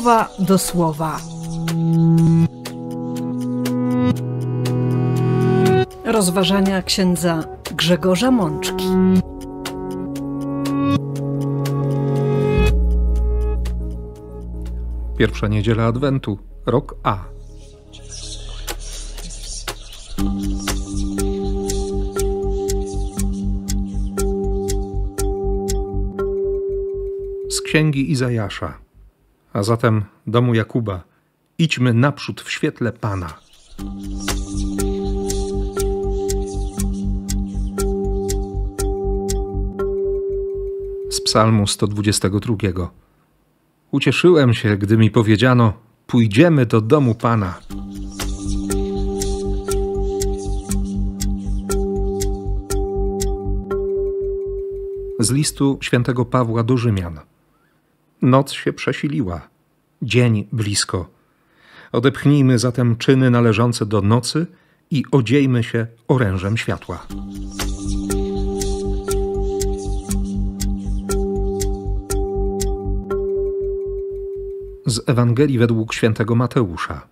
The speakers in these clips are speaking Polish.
słowa do słowa. Rozważania księdza Grzegorza Mączki. Pierwsza niedziela Adwentu, rok A. Z księgi Izajasza. A zatem, domu Jakuba, idźmy naprzód w świetle Pana. Z Psalmu 122. Ucieszyłem się, gdy mi powiedziano: Pójdziemy do domu Pana. Z listu świętego Pawła do Rzymian. Noc się przesiliła, dzień blisko. Odepchnijmy zatem czyny należące do nocy i odziejmy się orężem światła. Z Ewangelii według świętego Mateusza.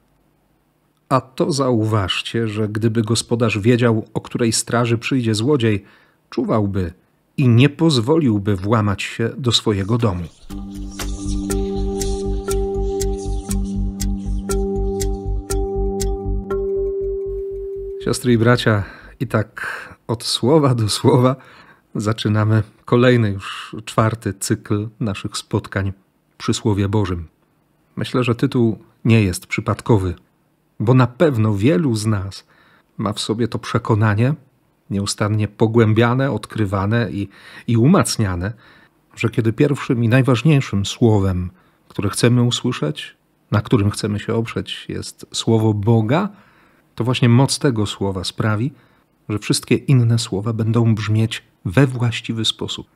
A to zauważcie, że gdyby gospodarz wiedział, o której straży przyjdzie złodziej, czuwałby i nie pozwoliłby włamać się do swojego domu. Siostry i bracia, i tak od słowa do słowa zaczynamy kolejny już czwarty cykl naszych spotkań przy Słowie Bożym. Myślę, że tytuł nie jest przypadkowy, bo na pewno wielu z nas ma w sobie to przekonanie, nieustannie pogłębiane, odkrywane i, i umacniane, że kiedy pierwszym i najważniejszym słowem, które chcemy usłyszeć, na którym chcemy się oprzeć, jest słowo Boga, to właśnie moc tego słowa sprawi, że wszystkie inne słowa będą brzmieć we właściwy sposób.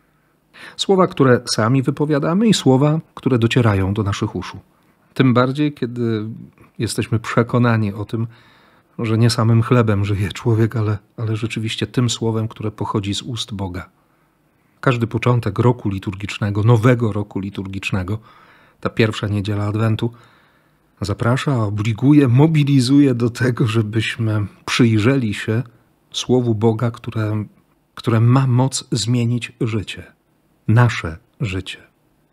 Słowa, które sami wypowiadamy i słowa, które docierają do naszych uszu. Tym bardziej, kiedy jesteśmy przekonani o tym, że nie samym chlebem żyje człowiek, ale, ale rzeczywiście tym słowem, które pochodzi z ust Boga. Każdy początek roku liturgicznego, nowego roku liturgicznego, ta pierwsza niedziela Adwentu, zaprasza, obliguje, mobilizuje do tego, żebyśmy przyjrzeli się Słowu Boga, które, które ma moc zmienić życie. Nasze życie.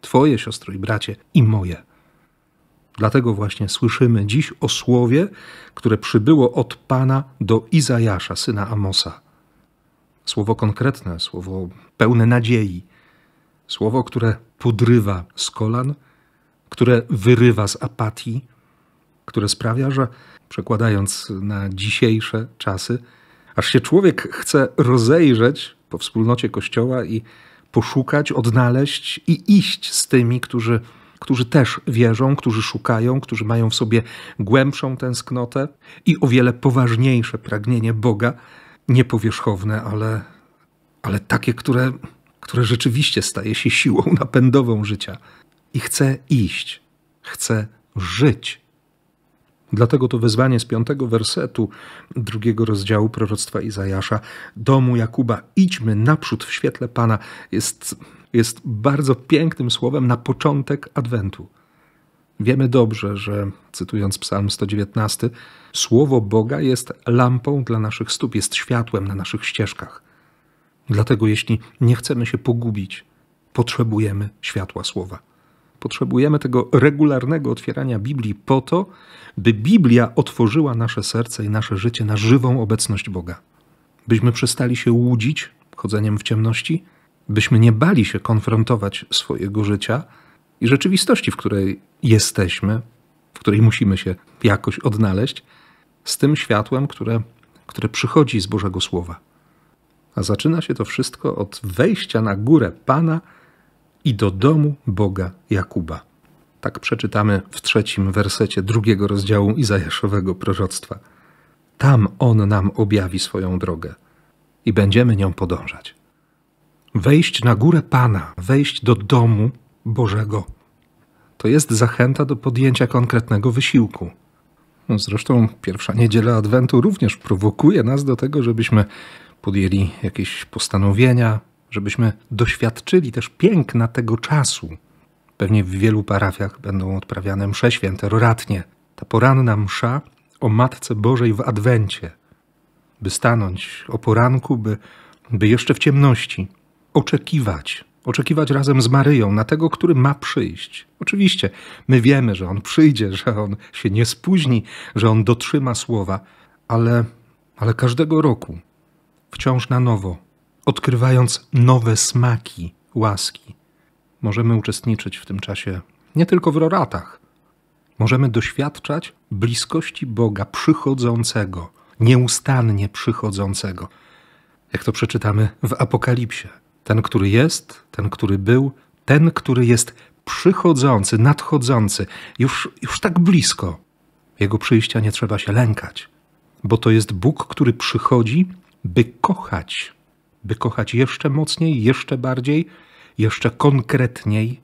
Twoje, siostro i bracie, i moje. Dlatego właśnie słyszymy dziś o słowie, które przybyło od Pana do Izajasza, syna Amosa. Słowo konkretne, słowo pełne nadziei, słowo, które podrywa z kolan, które wyrywa z apatii, które sprawia, że przekładając na dzisiejsze czasy, aż się człowiek chce rozejrzeć po wspólnocie Kościoła i poszukać, odnaleźć i iść z tymi, którzy, którzy też wierzą, którzy szukają, którzy mają w sobie głębszą tęsknotę i o wiele poważniejsze pragnienie Boga, niepowierzchowne, ale, ale takie, które, które rzeczywiście staje się siłą napędową życia. I chce iść, chce żyć. Dlatego to wezwanie z piątego wersetu drugiego rozdziału proroctwa Izajasza: Domu Jakuba, idźmy naprzód w świetle Pana, jest, jest bardzo pięknym słowem na początek Adwentu. Wiemy dobrze, że, cytując Psalm 119, Słowo Boga jest lampą dla naszych stóp, jest światłem na naszych ścieżkach. Dlatego, jeśli nie chcemy się pogubić, potrzebujemy światła Słowa. Potrzebujemy tego regularnego otwierania Biblii po to, by Biblia otworzyła nasze serce i nasze życie na żywą obecność Boga. Byśmy przestali się łudzić chodzeniem w ciemności, byśmy nie bali się konfrontować swojego życia i rzeczywistości, w której jesteśmy, w której musimy się jakoś odnaleźć, z tym światłem, które, które przychodzi z Bożego Słowa. A zaczyna się to wszystko od wejścia na górę Pana, i do domu Boga Jakuba. Tak przeczytamy w trzecim wersecie drugiego rozdziału Izajaszowego proroctwa. Tam On nam objawi swoją drogę i będziemy nią podążać. Wejść na górę Pana, wejść do domu Bożego, to jest zachęta do podjęcia konkretnego wysiłku. No, zresztą pierwsza niedziela Adwentu również prowokuje nas do tego, żebyśmy podjęli jakieś postanowienia, żebyśmy doświadczyli też piękna tego czasu. Pewnie w wielu parafiach będą odprawiane msze święte roratnie. Ta poranna msza o Matce Bożej w Adwencie, by stanąć o poranku, by, by jeszcze w ciemności oczekiwać, oczekiwać razem z Maryją na tego, który ma przyjść. Oczywiście my wiemy, że on przyjdzie, że on się nie spóźni, że on dotrzyma słowa, ale, ale każdego roku wciąż na nowo odkrywając nowe smaki łaski, możemy uczestniczyć w tym czasie nie tylko w roratach. Możemy doświadczać bliskości Boga przychodzącego, nieustannie przychodzącego. Jak to przeczytamy w Apokalipsie. Ten, który jest, ten, który był, ten, który jest przychodzący, nadchodzący, już, już tak blisko. Jego przyjścia nie trzeba się lękać, bo to jest Bóg, który przychodzi, by kochać by kochać jeszcze mocniej, jeszcze bardziej, jeszcze konkretniej,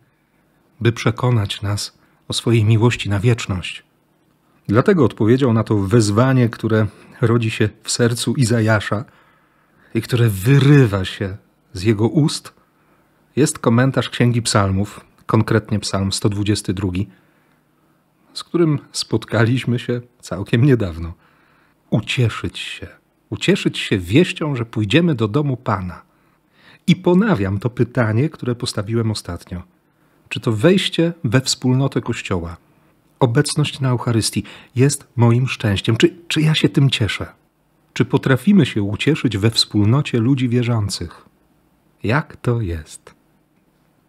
by przekonać nas o swojej miłości na wieczność. Dlatego odpowiedział na to wezwanie, które rodzi się w sercu Izajasza i które wyrywa się z jego ust, jest komentarz Księgi Psalmów, konkretnie Psalm 122, z którym spotkaliśmy się całkiem niedawno. Ucieszyć się ucieszyć się wieścią, że pójdziemy do domu Pana. I ponawiam to pytanie, które postawiłem ostatnio. Czy to wejście we wspólnotę Kościoła, obecność na Eucharystii jest moim szczęściem? Czy, czy ja się tym cieszę? Czy potrafimy się ucieszyć we wspólnocie ludzi wierzących? Jak to jest?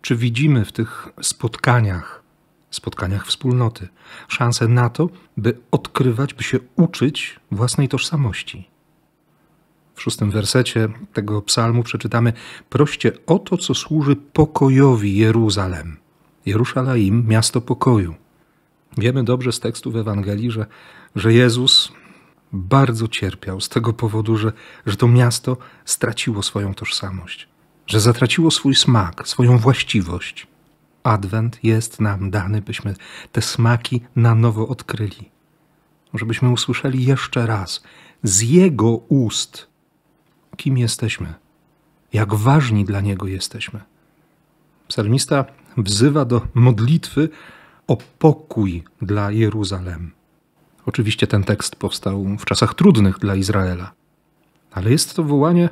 Czy widzimy w tych spotkaniach, spotkaniach wspólnoty, szansę na to, by odkrywać, by się uczyć własnej tożsamości? w szóstym wersecie tego psalmu przeczytamy: Proście o to, co służy pokojowi Jeruzalem. Jeruszalaim, miasto pokoju. Wiemy dobrze z tekstu w Ewangelii, że, że Jezus bardzo cierpiał z tego powodu, że, że to miasto straciło swoją tożsamość, że zatraciło swój smak, swoją właściwość. Adwent jest nam dany, byśmy te smaki na nowo odkryli. Żebyśmy usłyszeli jeszcze raz z Jego ust kim jesteśmy, jak ważni dla Niego jesteśmy. Psalmista wzywa do modlitwy o pokój dla Jeruzalem. Oczywiście ten tekst powstał w czasach trudnych dla Izraela, ale jest to wołanie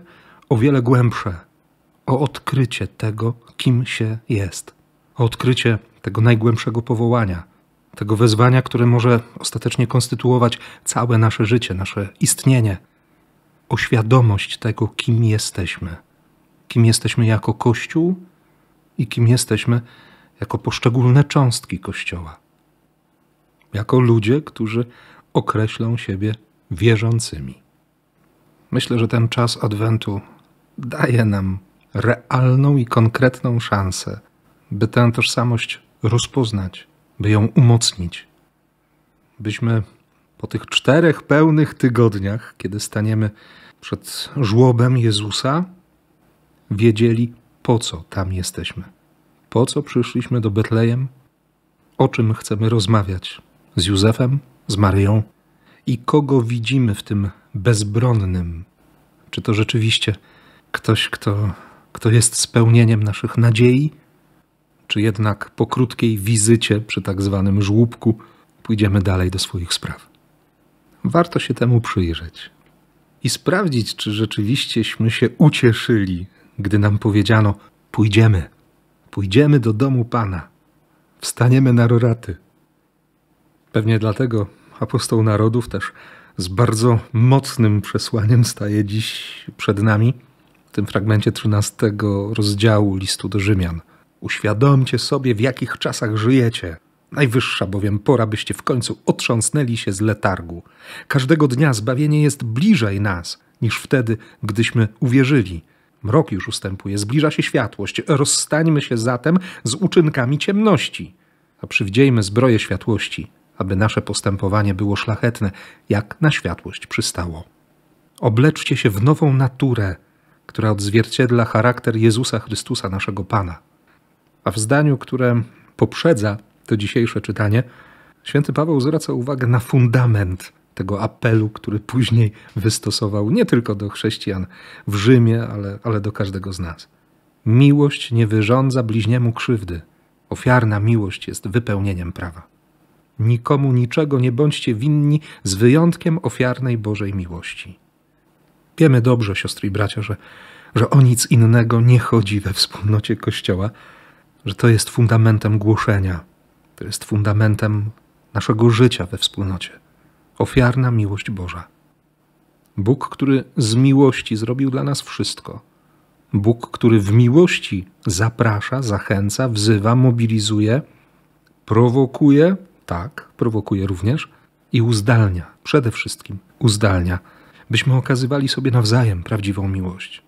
o wiele głębsze o odkrycie tego, kim się jest, o odkrycie tego najgłębszego powołania, tego wezwania, które może ostatecznie konstytuować całe nasze życie, nasze istnienie o świadomość tego, kim jesteśmy. Kim jesteśmy jako Kościół i kim jesteśmy jako poszczególne cząstki Kościoła. Jako ludzie, którzy określą siebie wierzącymi. Myślę, że ten czas Adwentu daje nam realną i konkretną szansę, by tę tożsamość rozpoznać, by ją umocnić, byśmy po tych czterech pełnych tygodniach, kiedy staniemy przed żłobem Jezusa, wiedzieli, po co tam jesteśmy, po co przyszliśmy do Betlejem, o czym chcemy rozmawiać z Józefem, z Maryją i kogo widzimy w tym bezbronnym. Czy to rzeczywiście ktoś, kto, kto jest spełnieniem naszych nadziei, czy jednak po krótkiej wizycie przy tak zwanym żłóbku pójdziemy dalej do swoich spraw warto się temu przyjrzeć i sprawdzić, czy rzeczywiścieśmy się ucieszyli, gdy nam powiedziano: Pójdziemy, pójdziemy do domu Pana, wstaniemy na roraty. Pewnie dlatego apostoł narodów też z bardzo mocnym przesłaniem staje dziś przed nami w tym fragmencie 13 rozdziału listu do Rzymian. Uświadomcie sobie, w jakich czasach żyjecie Najwyższa bowiem pora, byście w końcu otrząsnęli się z letargu. Każdego dnia zbawienie jest bliżej nas niż wtedy, gdyśmy uwierzyli. Mrok już ustępuje, zbliża się światłość. Rozstańmy się zatem z uczynkami ciemności, a przywdziejmy zbroję światłości, aby nasze postępowanie było szlachetne, jak na światłość przystało. Obleczcie się w nową naturę, która odzwierciedla charakter Jezusa Chrystusa, naszego Pana. A w zdaniu, które poprzedza to dzisiejsze czytanie, święty Paweł zwraca uwagę na fundament tego apelu, który później wystosował nie tylko do chrześcijan w Rzymie, ale, ale do każdego z nas. Miłość nie wyrządza bliźniemu krzywdy. Ofiarna miłość jest wypełnieniem prawa. Nikomu niczego nie bądźcie winni z wyjątkiem ofiarnej Bożej miłości. Wiemy dobrze, siostry i bracia, że, że o nic innego nie chodzi we wspólnocie Kościoła, że to jest fundamentem głoszenia który jest fundamentem naszego życia we wspólnocie. Ofiarna miłość Boża. Bóg, który z miłości zrobił dla nas wszystko. Bóg, który w miłości zaprasza, zachęca, wzywa, mobilizuje, prowokuje, tak, prowokuje również i uzdalnia, przede wszystkim uzdalnia, byśmy okazywali sobie nawzajem prawdziwą miłość.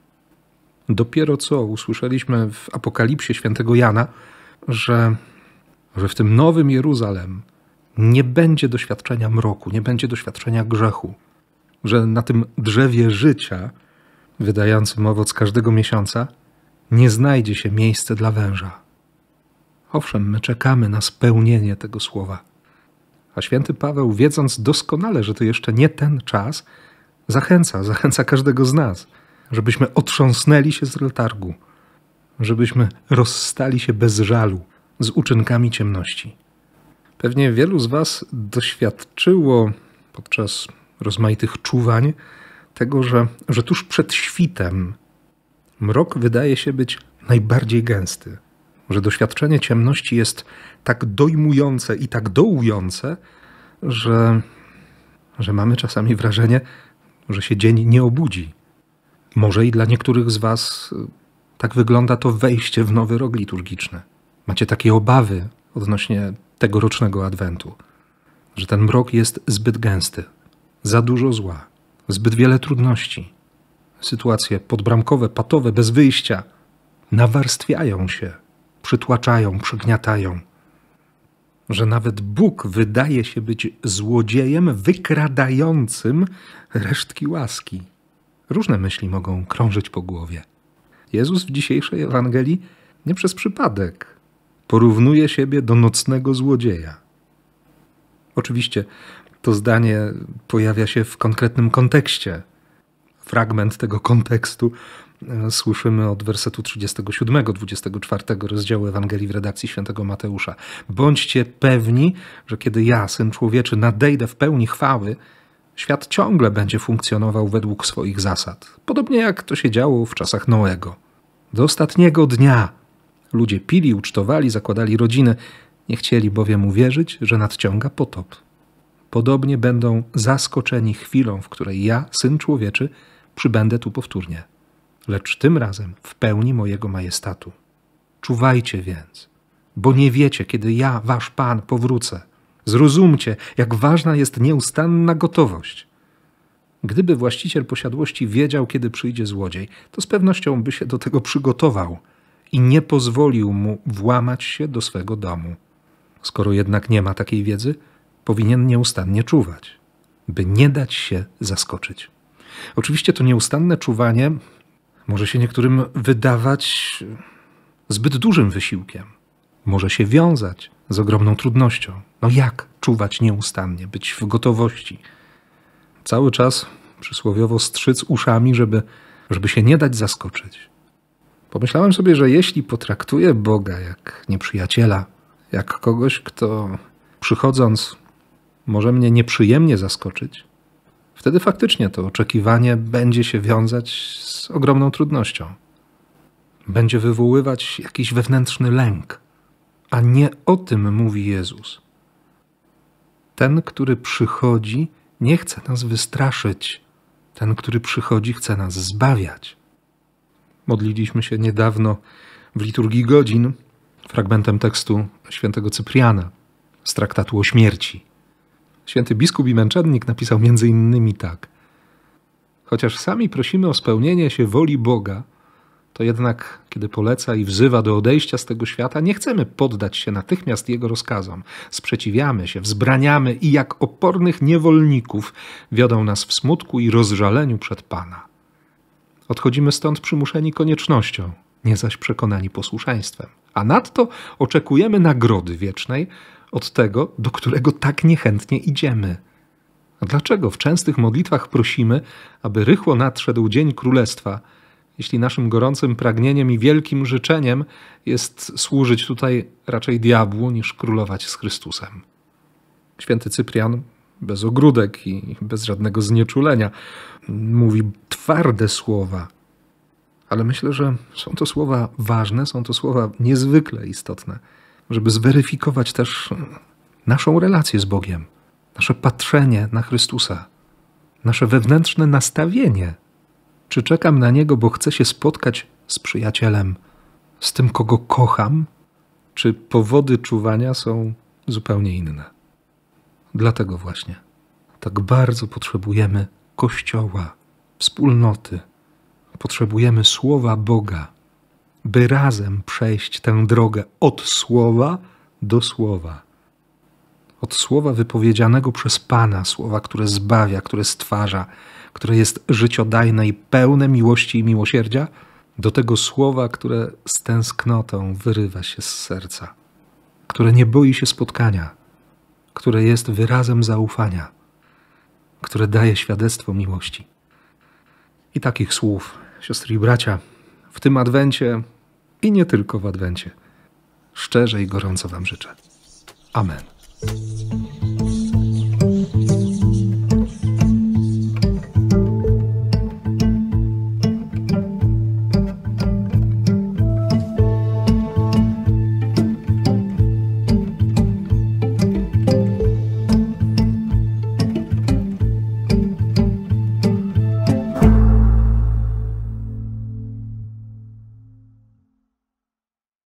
Dopiero co usłyszeliśmy w Apokalipsie świętego Jana, że że w tym nowym Jeruzalem nie będzie doświadczenia mroku, nie będzie doświadczenia grzechu, że na tym drzewie życia, wydającym owoc każdego miesiąca, nie znajdzie się miejsce dla węża. Owszem, my czekamy na spełnienie tego słowa. A święty Paweł, wiedząc doskonale, że to jeszcze nie ten czas, zachęca, zachęca każdego z nas, żebyśmy otrząsnęli się z letargu, żebyśmy rozstali się bez żalu, z uczynkami ciemności. Pewnie wielu z Was doświadczyło podczas rozmaitych czuwań tego, że, że tuż przed świtem mrok wydaje się być najbardziej gęsty, że doświadczenie ciemności jest tak dojmujące i tak dołujące, że, że mamy czasami wrażenie, że się dzień nie obudzi. Może i dla niektórych z Was tak wygląda to wejście w nowy rok liturgiczny macie takie obawy odnośnie tegorocznego adwentu, że ten mrok jest zbyt gęsty, za dużo zła, zbyt wiele trudności. Sytuacje podbramkowe, patowe, bez wyjścia nawarstwiają się, przytłaczają, przygniatają. Że nawet Bóg wydaje się być złodziejem wykradającym resztki łaski. Różne myśli mogą krążyć po głowie. Jezus w dzisiejszej Ewangelii nie przez przypadek porównuje siebie do nocnego złodzieja. Oczywiście to zdanie pojawia się w konkretnym kontekście. Fragment tego kontekstu e, słyszymy od wersetu 37-24 rozdziału Ewangelii w redakcji świętego Mateusza. Bądźcie pewni, że kiedy ja, Syn Człowieczy, nadejdę w pełni chwały, świat ciągle będzie funkcjonował według swoich zasad, podobnie jak to się działo w czasach Noego. Do ostatniego dnia Ludzie pili, ucztowali, zakładali rodziny. Nie chcieli bowiem uwierzyć, że nadciąga potop. Podobnie będą zaskoczeni chwilą, w której ja, syn człowieczy, przybędę tu powtórnie, lecz tym razem w pełni mojego majestatu. Czuwajcie więc, bo nie wiecie, kiedy ja, wasz Pan, powrócę. Zrozumcie, jak ważna jest nieustanna gotowość. Gdyby właściciel posiadłości wiedział, kiedy przyjdzie złodziej, to z pewnością by się do tego przygotował – i nie pozwolił mu włamać się do swego domu. Skoro jednak nie ma takiej wiedzy, powinien nieustannie czuwać, by nie dać się zaskoczyć. Oczywiście to nieustanne czuwanie może się niektórym wydawać zbyt dużym wysiłkiem, może się wiązać z ogromną trudnością. No jak czuwać nieustannie, być w gotowości? Cały czas przysłowiowo strzyc uszami, żeby, żeby się nie dać zaskoczyć. Pomyślałem sobie, że jeśli potraktuję Boga jak nieprzyjaciela, jak kogoś, kto przychodząc może mnie nieprzyjemnie zaskoczyć, wtedy faktycznie to oczekiwanie będzie się wiązać z ogromną trudnością. Będzie wywoływać jakiś wewnętrzny lęk, a nie o tym mówi Jezus. Ten, który przychodzi, nie chce nas wystraszyć. Ten, który przychodzi, chce nas zbawiać. Modliliśmy się niedawno w liturgii godzin fragmentem tekstu świętego Cypriana z traktatu o śmierci. Święty biskup i męczennik napisał między innymi tak. Chociaż sami prosimy o spełnienie się woli Boga, to jednak, kiedy poleca i wzywa do odejścia z tego świata, nie chcemy poddać się natychmiast jego rozkazom. Sprzeciwiamy się, wzbraniamy i jak opornych niewolników wiodą nas w smutku i rozżaleniu przed Pana. Odchodzimy stąd przymuszeni koniecznością, nie zaś przekonani posłuszeństwem. A nadto oczekujemy nagrody wiecznej od tego, do którego tak niechętnie idziemy. A dlaczego w częstych modlitwach prosimy, aby rychło nadszedł Dzień Królestwa, jeśli naszym gorącym pragnieniem i wielkim życzeniem jest służyć tutaj raczej diabłu niż królować z Chrystusem? Święty Cyprian bez ogródek i bez żadnego znieczulenia mówi twarde słowa, ale myślę, że są to słowa ważne, są to słowa niezwykle istotne, żeby zweryfikować też hmm, naszą relację z Bogiem, nasze patrzenie na Chrystusa, nasze wewnętrzne nastawienie. Czy czekam na Niego, bo chcę się spotkać z przyjacielem, z tym, kogo kocham, czy powody czuwania są zupełnie inne? Dlatego właśnie tak bardzo potrzebujemy Kościoła wspólnoty. Potrzebujemy słowa Boga, by razem przejść tę drogę od słowa do słowa. Od słowa wypowiedzianego przez Pana, słowa, które zbawia, które stwarza, które jest życiodajne i pełne miłości i miłosierdzia, do tego słowa, które z tęsknotą wyrywa się z serca, które nie boi się spotkania, które jest wyrazem zaufania, które daje świadectwo miłości. I takich słów, siostry i bracia, w tym adwencie i nie tylko w adwencie, szczerze i gorąco Wam życzę. Amen.